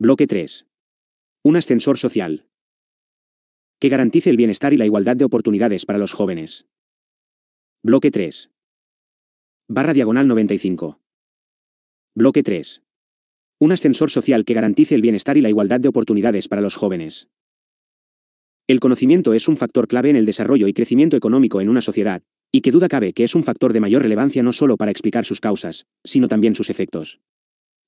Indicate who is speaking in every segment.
Speaker 1: Bloque 3. Un ascensor social. Que garantice el bienestar y la igualdad de oportunidades para los jóvenes. Bloque 3. Barra diagonal 95. Bloque 3. Un ascensor social que garantice el bienestar y la igualdad de oportunidades para los jóvenes. El conocimiento es un factor clave en el desarrollo y crecimiento económico en una sociedad, y que duda cabe que es un factor de mayor relevancia no solo para explicar sus causas, sino también sus efectos.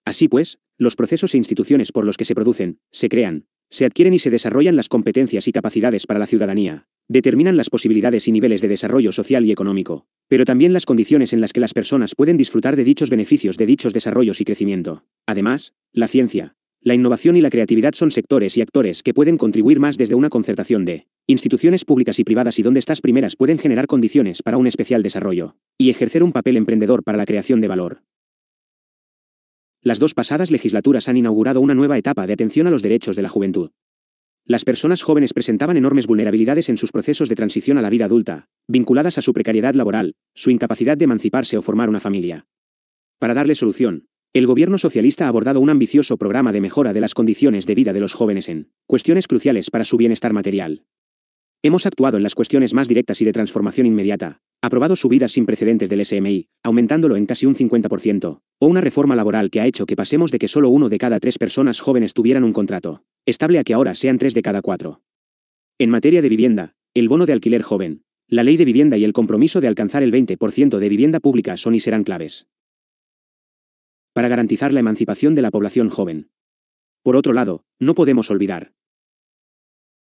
Speaker 1: Así pues, los procesos e instituciones por los que se producen, se crean, se adquieren y se desarrollan las competencias y capacidades para la ciudadanía, determinan las posibilidades y niveles de desarrollo social y económico, pero también las condiciones en las que las personas pueden disfrutar de dichos beneficios de dichos desarrollos y crecimiento. Además, la ciencia, la innovación y la creatividad son sectores y actores que pueden contribuir más desde una concertación de instituciones públicas y privadas y donde estas primeras pueden generar condiciones para un especial desarrollo y ejercer un papel emprendedor para la creación de valor. Las dos pasadas legislaturas han inaugurado una nueva etapa de atención a los derechos de la juventud. Las personas jóvenes presentaban enormes vulnerabilidades en sus procesos de transición a la vida adulta, vinculadas a su precariedad laboral, su incapacidad de emanciparse o formar una familia. Para darle solución, el gobierno socialista ha abordado un ambicioso programa de mejora de las condiciones de vida de los jóvenes en cuestiones cruciales para su bienestar material. Hemos actuado en las cuestiones más directas y de transformación inmediata, aprobado subidas sin precedentes del SMI, aumentándolo en casi un 50%, o una reforma laboral que ha hecho que pasemos de que solo uno de cada tres personas jóvenes tuvieran un contrato, estable a que ahora sean tres de cada cuatro. En materia de vivienda, el bono de alquiler joven, la ley de vivienda y el compromiso de alcanzar el 20% de vivienda pública son y serán claves. Para garantizar la emancipación de la población joven. Por otro lado, no podemos olvidar.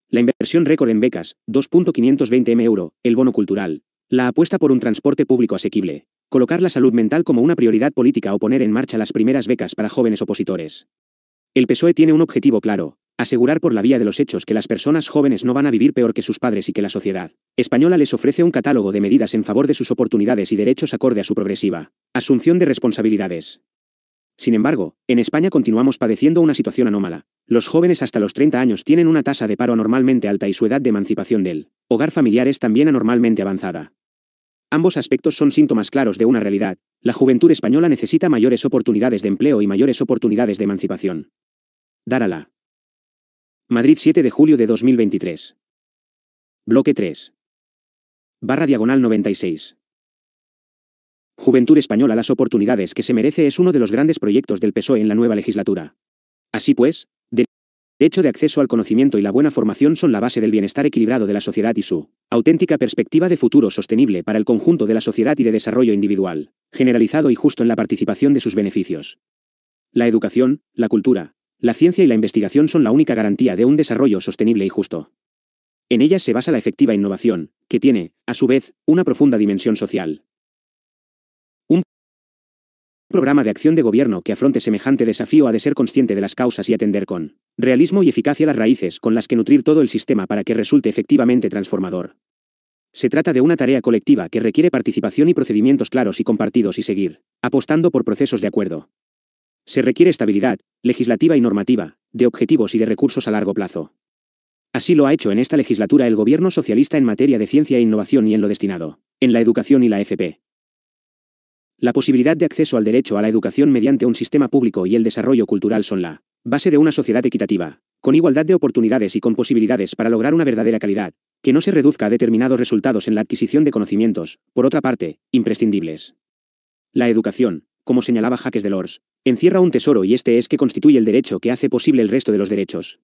Speaker 1: La inversión récord en becas, 2.520 m el bono cultural, la apuesta por un transporte público asequible, Colocar la salud mental como una prioridad política o poner en marcha las primeras becas para jóvenes opositores. El PSOE tiene un objetivo claro, asegurar por la vía de los hechos que las personas jóvenes no van a vivir peor que sus padres y que la sociedad española les ofrece un catálogo de medidas en favor de sus oportunidades y derechos acorde a su progresiva asunción de responsabilidades. Sin embargo, en España continuamos padeciendo una situación anómala. Los jóvenes hasta los 30 años tienen una tasa de paro anormalmente alta y su edad de emancipación del hogar familiar es también anormalmente avanzada. Ambos aspectos son síntomas claros de una realidad. La juventud española necesita mayores oportunidades de empleo y mayores oportunidades de emancipación. Darala. Madrid 7 de julio de 2023. Bloque 3. Barra diagonal 96. Juventud Española las oportunidades que se merece es uno de los grandes proyectos del PSOE en la nueva legislatura. Así pues, derecho de acceso al conocimiento y la buena formación son la base del bienestar equilibrado de la sociedad y su Auténtica perspectiva de futuro sostenible para el conjunto de la sociedad y de desarrollo individual, generalizado y justo en la participación de sus beneficios. La educación, la cultura, la ciencia y la investigación son la única garantía de un desarrollo sostenible y justo. En ellas se basa la efectiva innovación, que tiene, a su vez, una profunda dimensión social programa de acción de gobierno que afronte semejante desafío ha de ser consciente de las causas y atender con realismo y eficacia las raíces con las que nutrir todo el sistema para que resulte efectivamente transformador. Se trata de una tarea colectiva que requiere participación y procedimientos claros y compartidos y seguir, apostando por procesos de acuerdo. Se requiere estabilidad, legislativa y normativa, de objetivos y de recursos a largo plazo. Así lo ha hecho en esta legislatura el gobierno socialista en materia de ciencia e innovación y en lo destinado, en la educación y la FP. La posibilidad de acceso al derecho a la educación mediante un sistema público y el desarrollo cultural son la base de una sociedad equitativa, con igualdad de oportunidades y con posibilidades para lograr una verdadera calidad, que no se reduzca a determinados resultados en la adquisición de conocimientos, por otra parte, imprescindibles. La educación, como señalaba Jaques Delors, encierra un tesoro y este es que constituye el derecho que hace posible el resto de los derechos.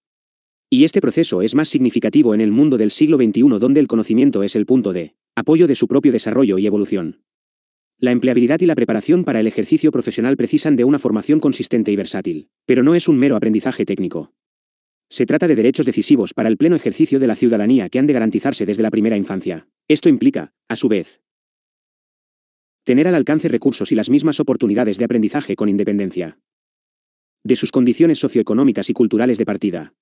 Speaker 1: Y este proceso es más significativo en el mundo del siglo XXI donde el conocimiento es el punto de apoyo de su propio desarrollo y evolución. La empleabilidad y la preparación para el ejercicio profesional precisan de una formación consistente y versátil, pero no es un mero aprendizaje técnico. Se trata de derechos decisivos para el pleno ejercicio de la ciudadanía que han de garantizarse desde la primera infancia. Esto implica, a su vez, tener al alcance recursos y las mismas oportunidades de aprendizaje con independencia de sus condiciones socioeconómicas y culturales de partida.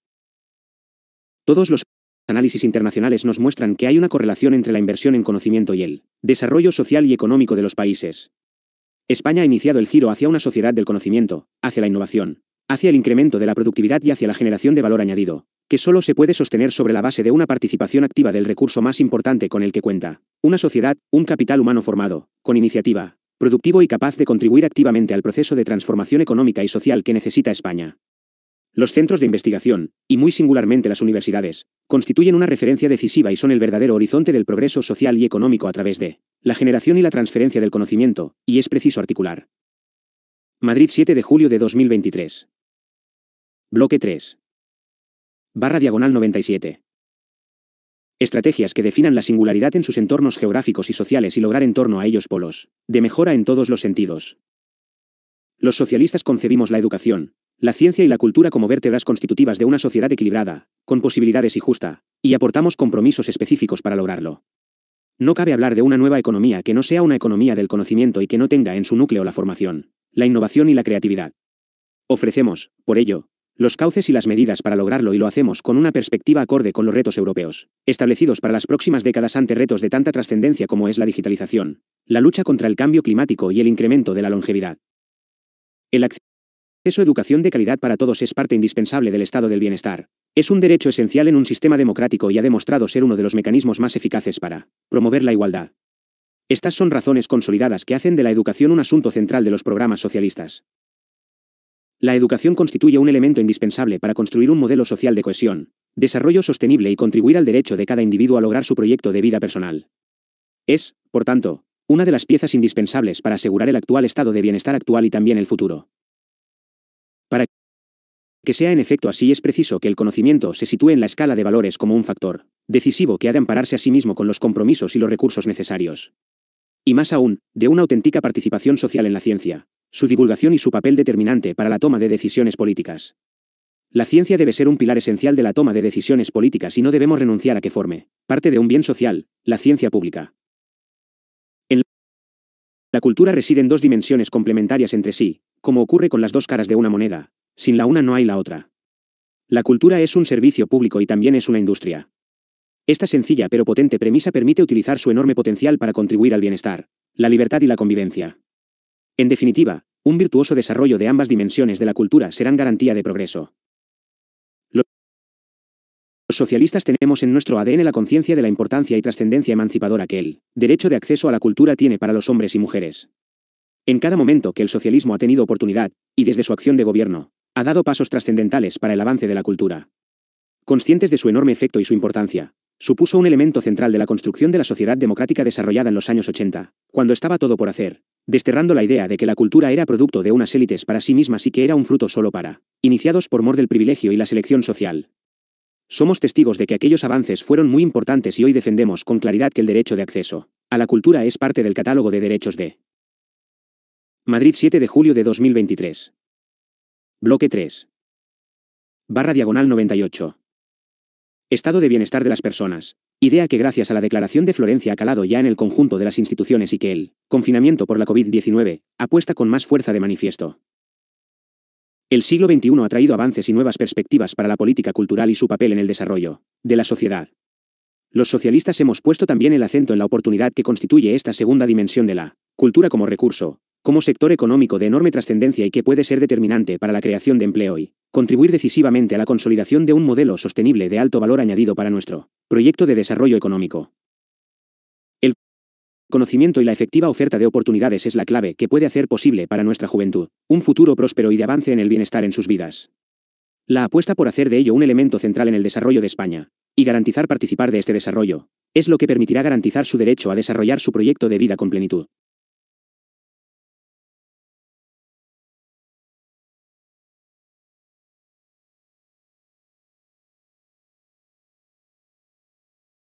Speaker 1: Todos los análisis internacionales nos muestran que hay una correlación entre la inversión en conocimiento y el desarrollo social y económico de los países. España ha iniciado el giro hacia una sociedad del conocimiento, hacia la innovación, hacia el incremento de la productividad y hacia la generación de valor añadido, que solo se puede sostener sobre la base de una participación activa del recurso más importante con el que cuenta, una sociedad, un capital humano formado, con iniciativa, productivo y capaz de contribuir activamente al proceso de transformación económica y social que necesita España. Los centros de investigación, y muy singularmente las universidades, constituyen una referencia decisiva y son el verdadero horizonte del progreso social y económico a través de la generación y la transferencia del conocimiento, y es preciso articular. Madrid 7 de julio de 2023. Bloque 3. Barra diagonal 97. Estrategias que definan la singularidad en sus entornos geográficos y sociales y lograr en torno a ellos polos, de mejora en todos los sentidos. Los socialistas concebimos la educación, la ciencia y la cultura como vértebras constitutivas de una sociedad equilibrada, con posibilidades y justa, y aportamos compromisos específicos para lograrlo. No cabe hablar de una nueva economía que no sea una economía del conocimiento y que no tenga en su núcleo la formación, la innovación y la creatividad. Ofrecemos, por ello, los cauces y las medidas para lograrlo y lo hacemos con una perspectiva acorde con los retos europeos, establecidos para las próximas décadas ante retos de tanta trascendencia como es la digitalización, la lucha contra el cambio climático y el incremento de la longevidad. El eso educación de calidad para todos es parte indispensable del estado del bienestar. Es un derecho esencial en un sistema democrático y ha demostrado ser uno de los mecanismos más eficaces para promover la igualdad. Estas son razones consolidadas que hacen de la educación un asunto central de los programas socialistas. La educación constituye un elemento indispensable para construir un modelo social de cohesión, desarrollo sostenible y contribuir al derecho de cada individuo a lograr su proyecto de vida personal. Es, por tanto, una de las piezas indispensables para asegurar el actual estado de bienestar actual y también el futuro que sea en efecto así es preciso que el conocimiento se sitúe en la escala de valores como un factor decisivo que ha de ampararse a sí mismo con los compromisos y los recursos necesarios. Y más aún, de una auténtica participación social en la ciencia, su divulgación y su papel determinante para la toma de decisiones políticas. La ciencia debe ser un pilar esencial de la toma de decisiones políticas y no debemos renunciar a que forme parte de un bien social, la ciencia pública. la cultura reside en dos dimensiones complementarias entre sí, como ocurre con las dos caras de una moneda, sin la una no hay la otra. La cultura es un servicio público y también es una industria. Esta sencilla pero potente premisa permite utilizar su enorme potencial para contribuir al bienestar, la libertad y la convivencia. En definitiva, un virtuoso desarrollo de ambas dimensiones de la cultura serán garantía de progreso. Los socialistas tenemos en nuestro ADN la conciencia de la importancia y trascendencia emancipadora que el derecho de acceso a la cultura tiene para los hombres y mujeres. En cada momento que el socialismo ha tenido oportunidad, y desde su acción de gobierno, ha dado pasos trascendentales para el avance de la cultura. Conscientes de su enorme efecto y su importancia, supuso un elemento central de la construcción de la sociedad democrática desarrollada en los años 80, cuando estaba todo por hacer, desterrando la idea de que la cultura era producto de unas élites para sí mismas y que era un fruto solo para, iniciados por mor del privilegio y la selección social. Somos testigos de que aquellos avances fueron muy importantes y hoy defendemos con claridad que el derecho de acceso a la cultura es parte del catálogo de derechos de Madrid 7 de julio de 2023. Bloque 3. Barra diagonal 98. Estado de bienestar de las personas. Idea que gracias a la declaración de Florencia ha calado ya en el conjunto de las instituciones y que el confinamiento por la COVID-19 apuesta con más fuerza de manifiesto. El siglo XXI ha traído avances y nuevas perspectivas para la política cultural y su papel en el desarrollo de la sociedad. Los socialistas hemos puesto también el acento en la oportunidad que constituye esta segunda dimensión de la cultura como recurso, como sector económico de enorme trascendencia y que puede ser determinante para la creación de empleo y contribuir decisivamente a la consolidación de un modelo sostenible de alto valor añadido para nuestro proyecto de desarrollo económico. El conocimiento y la efectiva oferta de oportunidades es la clave que puede hacer posible para nuestra juventud un futuro próspero y de avance en el bienestar en sus vidas. La apuesta por hacer de ello un elemento central en el desarrollo de España, y garantizar participar de este desarrollo, es lo que permitirá garantizar su derecho a desarrollar su proyecto de vida con plenitud.